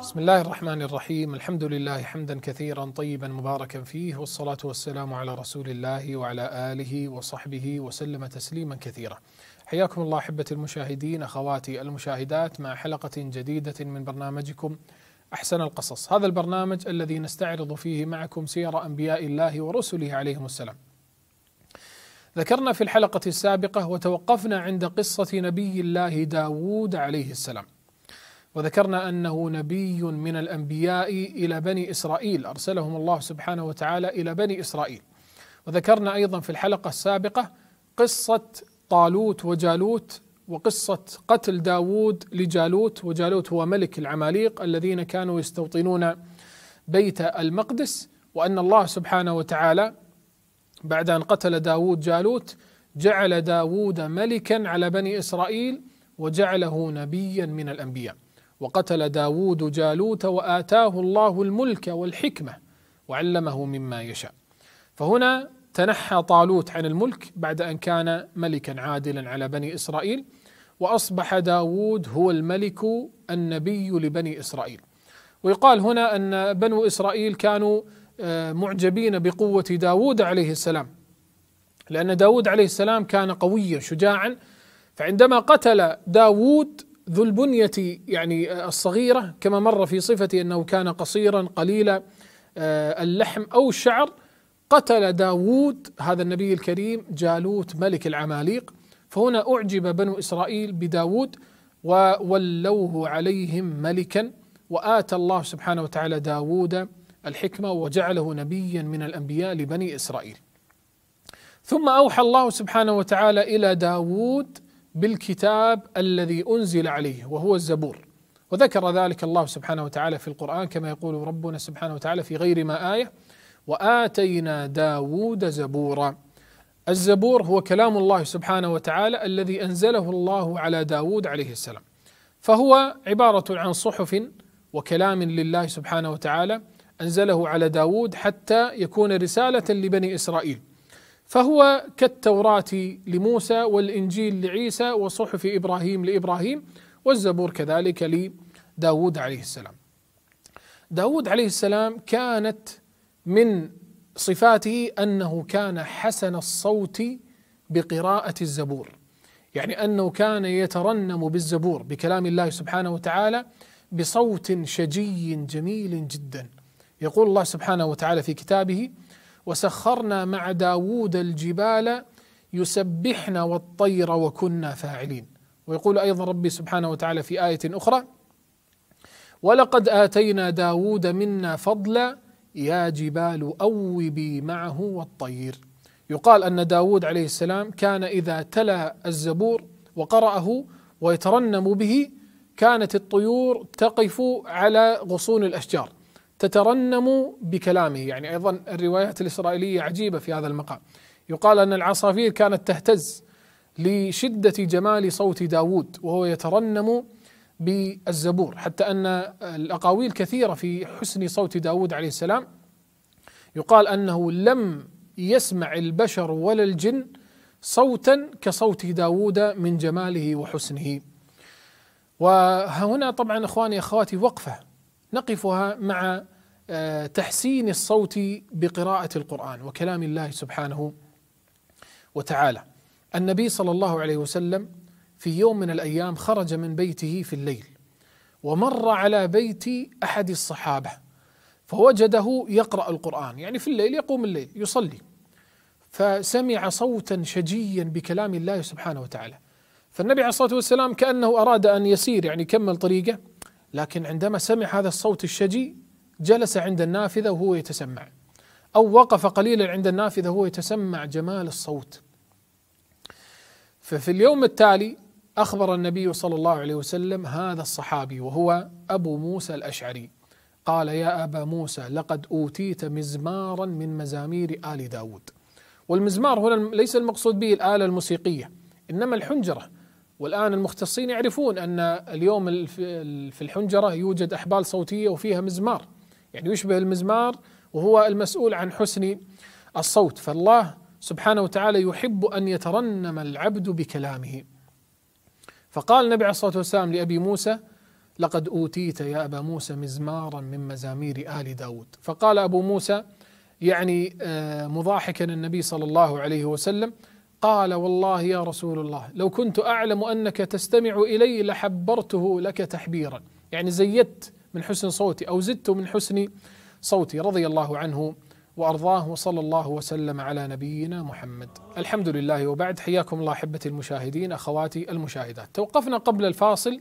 بسم الله الرحمن الرحيم الحمد لله حمدا كثيرا طيبا مباركا فيه والصلاة والسلام على رسول الله وعلى آله وصحبه وسلم تسليما كثيرا حياكم الله أحبتي المشاهدين أخواتي المشاهدات مع حلقة جديدة من برنامجكم أحسن القصص هذا البرنامج الذي نستعرض فيه معكم سير أنبياء الله ورسله عليهم السلام ذكرنا في الحلقة السابقة وتوقفنا عند قصة نبي الله داود عليه السلام وذكرنا انه نبي من الانبياء الى بني اسرائيل ارسلهم الله سبحانه وتعالى الى بني اسرائيل. وذكرنا ايضا في الحلقه السابقه قصه طالوت وجالوت وقصة قتل داوود لجالوت وجالوت هو ملك العماليق الذين كانوا يستوطنون بيت المقدس وأن الله سبحانه وتعالى بعد أن قتل داوود جالوت جعل داوود ملكا على بني إسرائيل وجعله نبيا من الأنبياء وقتل داود جالوت وآتاه الله الملك والحكمة وعلمه مما يشاء فهنا تنحى طالوت عن الملك بعد أن كان ملكا عادلا على بني إسرائيل وأصبح داود هو الملك النبي لبني إسرائيل ويقال هنا أن بنو إسرائيل كانوا آه، معجبين بقوة داود عليه السلام لأن داود عليه السلام كان قويا شجاعا فعندما قتل داود ذو البنية يعني آه، الصغيرة كما مر في صفته أنه كان قصيرا قليلا آه، اللحم أو الشعر قتل داوود هذا النبي الكريم جالوت ملك العماليق فهنا أعجب بنو إسرائيل بداوود وولوه عليهم ملكا وآتى الله سبحانه وتعالى داوود الحكمة وجعله نبيا من الأنبياء لبني إسرائيل ثم أوحى الله سبحانه وتعالى إلى داوود بالكتاب الذي أنزل عليه وهو الزبور وذكر ذلك الله سبحانه وتعالى في القرآن كما يقول ربنا سبحانه وتعالى في غير ما آية وآتينا داود زبورا الزبور هو كلام الله سبحانه وتعالى الذي أنزله الله على داود عليه السلام فهو عبارة عن صحف وكلام لله سبحانه وتعالى أنزله على داود حتى يكون رسالة لبني إسرائيل فهو كالتوراة لموسى والإنجيل لعيسى وصحف إبراهيم لإبراهيم والزبور كذلك لداود عليه السلام داود عليه السلام كانت من صفاته أنه كان حسن الصوت بقراءة الزبور يعني أنه كان يترنم بالزبور بكلام الله سبحانه وتعالى بصوت شجي جميل جدا يقول الله سبحانه وتعالى في كتابه وسخرنا مع داوود الجبال يسبحن والطير وكنا فاعلين ويقول أيضا ربي سبحانه وتعالى في آية أخرى ولقد آتينا داوود منا فضلا يا جبال أوبي معه والطير يقال أن داود عليه السلام كان إذا تلا الزبور وقرأه ويترنم به كانت الطيور تقف على غصون الأشجار تترنم بكلامه يعني أيضا الروايات الإسرائيلية عجيبة في هذا المقام يقال أن العصافير كانت تهتز لشدة جمال صوت داود وهو يترنم بالزبور حتى أن الأقاويل كثيرة في حسن صوت داود عليه السلام يقال أنه لم يسمع البشر ولا الجن صوتا كصوت داود من جماله وحسنه وهنا طبعا إخواني أخواتي وقفة نقفها مع آه، تحسين الصوت بقراءة القرآن وكلام الله سبحانه وتعالى. النبي صلى الله عليه وسلم في يوم من الايام خرج من بيته في الليل ومر على بيت احد الصحابه فوجده يقرا القران يعني في الليل يقوم الليل يصلي فسمع صوتا شجيا بكلام الله سبحانه وتعالى فالنبي عليه الصلاه والسلام كانه اراد ان يسير يعني كمل طريقه لكن عندما سمع هذا الصوت الشجي جلس عند النافذة وهو يتسمع أو وقف قليلا عند النافذة وهو يتسمع جمال الصوت ففي اليوم التالي أخبر النبي صلى الله عليه وسلم هذا الصحابي وهو أبو موسى الأشعري قال يا أبا موسى لقد أوتيت مزمارا من مزامير آل داود والمزمار هنا ليس المقصود به الآلة الموسيقية إنما الحنجرة والآن المختصين يعرفون أن اليوم في الحنجرة يوجد أحبال صوتية وفيها مزمار يعني يشبه المزمار وهو المسؤول عن حسن الصوت فالله سبحانه وتعالى يحب أن يترنم العبد بكلامه فقال النبي عليه الصلاة والسلام لأبي موسى لقد أوتيت يا أبا موسى مزمارا من مزامير آل داود فقال أبو موسى يعني آه، مضاحكا النبي صلى الله عليه وسلم قال والله يا رسول الله لو كنت اعلم انك تستمع الي لحبرته لك تحبيرا يعني زيدت من حسن صوتي او زدت من حسن صوتي رضي الله عنه وارضاه وصلى الله وسلم على نبينا محمد. الحمد لله وبعد حياكم الله احبتي المشاهدين اخواتي المشاهدات. توقفنا قبل الفاصل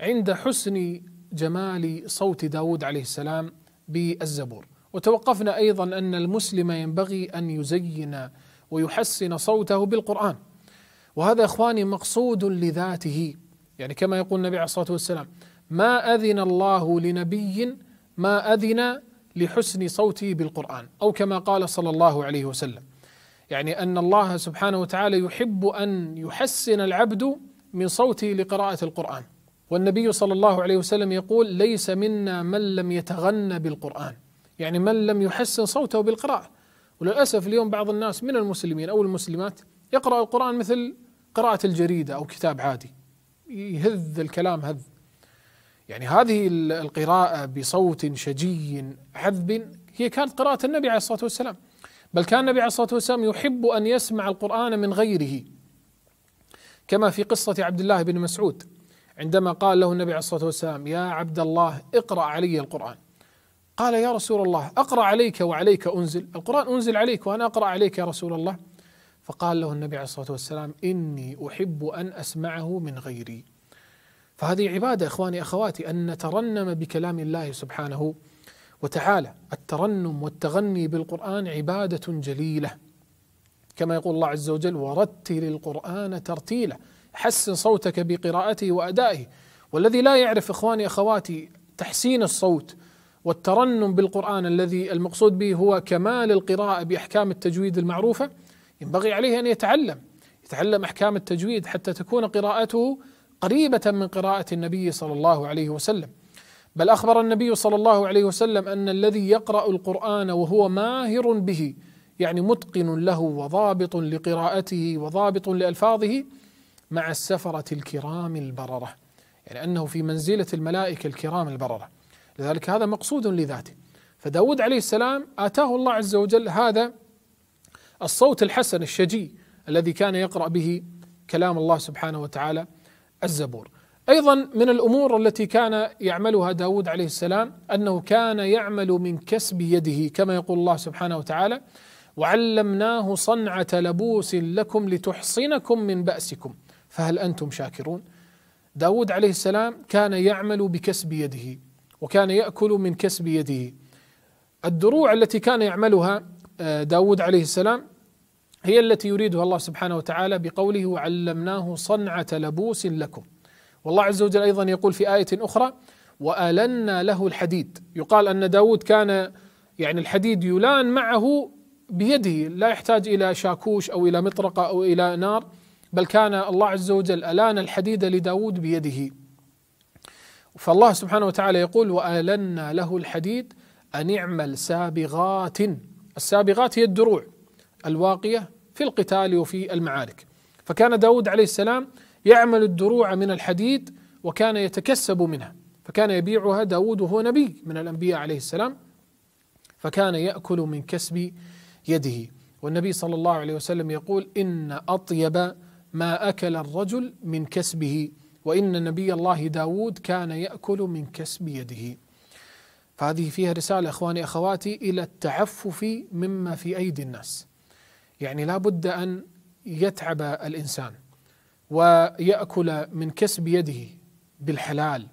عند حسن جمال صوت داود عليه السلام بالزبور وتوقفنا ايضا ان المسلم ينبغي ان يزين ويحسن صوته بالقرآن وهذا إخواني مقصود لذاته يعني كما يقول النبي عليه الصلاة والسلام ما أذن الله لنبي ما أذن لحسن صوته بالقرآن أو كما قال صلى الله عليه وسلم يعني أن الله سبحانه وتعالى يحب أن يحسن العبد من صوته لقراءة القرآن والنبي صلى الله عليه وسلم يقول ليس منا من لم يتغنى بالقرآن يعني من لم يحسن صوته بالقراءة وللأسف اليوم بعض الناس من المسلمين أو المسلمات يقرأ القرآن مثل قراءة الجريدة أو كتاب عادي يهذ الكلام هذ يعني هذه القراءة بصوت شجي حذب هي كانت قراءة النبي عليه الصلاة والسلام بل كان النبي عليه الصلاة والسلام يحب أن يسمع القرآن من غيره كما في قصة عبد الله بن مسعود عندما قال له النبي عليه الصلاة والسلام يا عبد الله اقرأ علي القرآن قال يا رسول الله اقرا عليك وعليك انزل القران انزل عليك وانا اقرا عليك يا رسول الله فقال له النبي عليه الصلاه والسلام اني احب ان اسمعه من غيري فهذه عباده اخواني اخواتي ان نترنم بكلام الله سبحانه وتعالى الترنم والتغني بالقران عباده جليله كما يقول الله عز وجل ورتل القران ترتيلا حسن صوتك بقراءته وادائه والذي لا يعرف اخواني اخواتي تحسين الصوت والترنم بالقرآن الذي المقصود به هو كمال القراءة بأحكام التجويد المعروفة ينبغي عليه أن يتعلم يتعلم أحكام التجويد حتى تكون قراءته قريبة من قراءة النبي صلى الله عليه وسلم بل أخبر النبي صلى الله عليه وسلم أن الذي يقرأ القرآن وهو ماهر به يعني متقن له وضابط لقراءته وضابط لألفاظه مع السفرة الكرام البررة يعني أنه في منزلة الملائكة الكرام البررة لذلك هذا مقصود لذاته فداود عليه السلام آتاه الله عز وجل هذا الصوت الحسن الشجي الذي كان يقرأ به كلام الله سبحانه وتعالى الزبور أيضا من الأمور التي كان يعملها داود عليه السلام أنه كان يعمل من كسب يده كما يقول الله سبحانه وتعالى وعلمناه صنعة لبوس لكم لتحصنكم من بأسكم فهل أنتم شاكرون داود عليه السلام كان يعمل بكسب يده وكان يأكل من كسب يده الدروع التي كان يعملها آه، داود عليه السلام هي التي يريدها الله سبحانه وتعالى بقوله وعلمناه صنعة لبوس لكم والله عز وجل أيضا يقول في آية أخرى وألنا له الحديد يقال أن داود كان يعني الحديد يلان معه بيده لا يحتاج إلى شاكوش أو إلى مطرقة أو إلى نار بل كان الله عز وجل ألان الحديد لداود بيده فالله سبحانه وتعالى يقول وألنا له الحديد أن اعمل سابغات السابغات هي الدروع الواقية في القتال وفي المعارك فكان داود عليه السلام يعمل الدروع من الحديد وكان يتكسب منها فكان يبيعها داود وهو نبي من الأنبياء عليه السلام فكان يأكل من كسب يده والنبي صلى الله عليه وسلم يقول إن أطيب ما أكل الرجل من كسبه وإن نبي الله داود كان يأكل من كسب يده فهذه فيها رسالة إخواني أخواتي إلى التعفف مما في أيدي الناس يعني لا بد أن يتعب الإنسان ويأكل من كسب يده بالحلال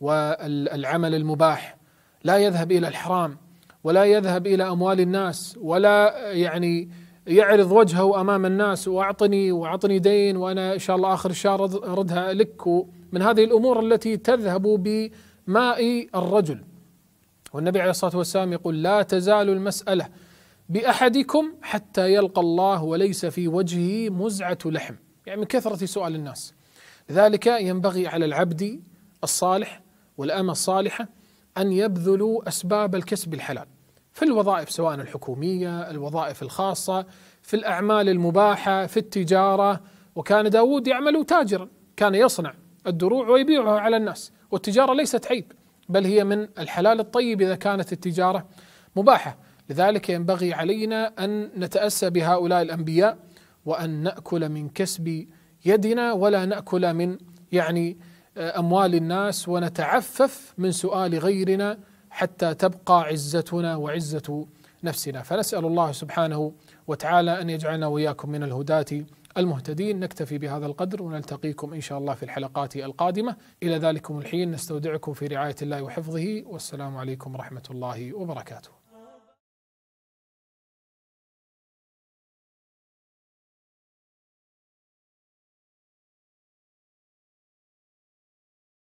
والعمل المباح لا يذهب إلى الحرام ولا يذهب إلى أموال الناس ولا يعني يعرض وجهه امام الناس واعطني واعطني دين وانا ان شاء الله اخر الشهر اردها لك من هذه الامور التي تذهب بماء الرجل والنبي عليه الصلاه والسلام يقول لا تزال المساله باحدكم حتى يلقى الله وليس في وجهه مزعه لحم يعني من كثره سؤال الناس لذلك ينبغي على العبد الصالح والامه الصالحه ان يبذلوا اسباب الكسب الحلال في الوظائف سواء الحكومية الوظائف الخاصة في الأعمال المباحة في التجارة وكان داود يعمل تاجرا كان يصنع الدروع ويبيعها على الناس والتجارة ليست عيب بل هي من الحلال الطيب إذا كانت التجارة مباحة لذلك ينبغي علينا أن نتأسى بهؤلاء الأنبياء وأن نأكل من كسب يدنا ولا نأكل من يعني آه، أموال الناس ونتعفف من سؤال غيرنا حتى تبقى عزتنا وعزة نفسنا فنسأل الله سبحانه وتعالى أن يجعلنا وإياكم من الهداة المهتدين نكتفي بهذا القدر ونلتقيكم إن شاء الله في الحلقات القادمة إلى ذلكم الحين نستودعكم في رعاية الله وحفظه والسلام عليكم ورحمة الله وبركاته